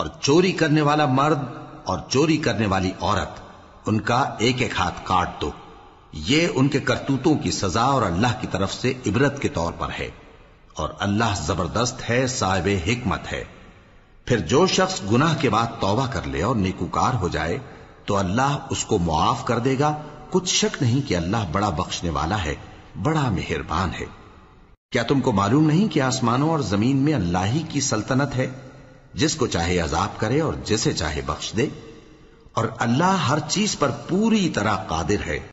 और चोरी करने वाला मर्द और चोरी करने वाली औरत उनका एक एक हाथ काट दो ये उनके करतूतों की सजा और अल्लाह की तरफ से इबरत के तौर पर है और अल्लाह जबरदस्त है साहिब हिकमत है फिर जो शख्स गुनाह के बाद तौबा कर ले और नेकुकार हो जाए तो अल्लाह उसको मुआफ कर देगा कुछ शक नहीं कि अल्लाह बड़ा बख्शने वाला है बड़ा मेहरबान है क्या तुमको मालूम नहीं कि आसमानों और जमीन में अल्लाह ही की सल्तनत है जिसको चाहे अजाब करे और जिसे चाहे बख्श दे और अल्लाह हर चीज पर पूरी तरह कादिर है